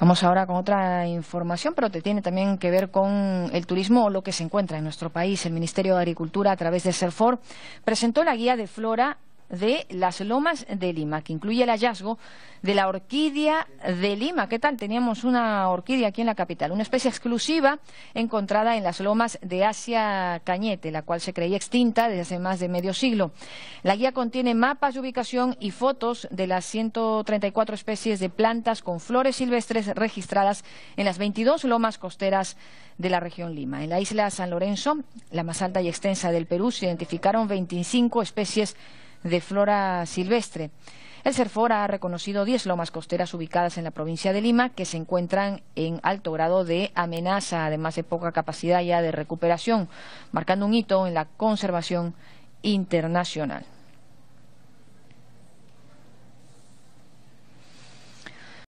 Vamos ahora con otra información, pero que tiene también que ver con el turismo o lo que se encuentra en nuestro país. El Ministerio de Agricultura, a través de CERFOR, presentó la guía de flora de las Lomas de Lima, que incluye el hallazgo de la orquídea de Lima. ¿Qué tal? Teníamos una orquídea aquí en la capital, una especie exclusiva encontrada en las Lomas de Asia Cañete, la cual se creía extinta desde hace más de medio siglo. La guía contiene mapas de ubicación y fotos de las 134 especies de plantas con flores silvestres registradas en las 22 lomas costeras de la región Lima. En la isla San Lorenzo, la más alta y extensa del Perú, se identificaron 25 especies de flora silvestre. El CERFORA ha reconocido diez lomas costeras ubicadas en la provincia de Lima que se encuentran en alto grado de amenaza, además de poca capacidad ya de recuperación, marcando un hito en la conservación internacional.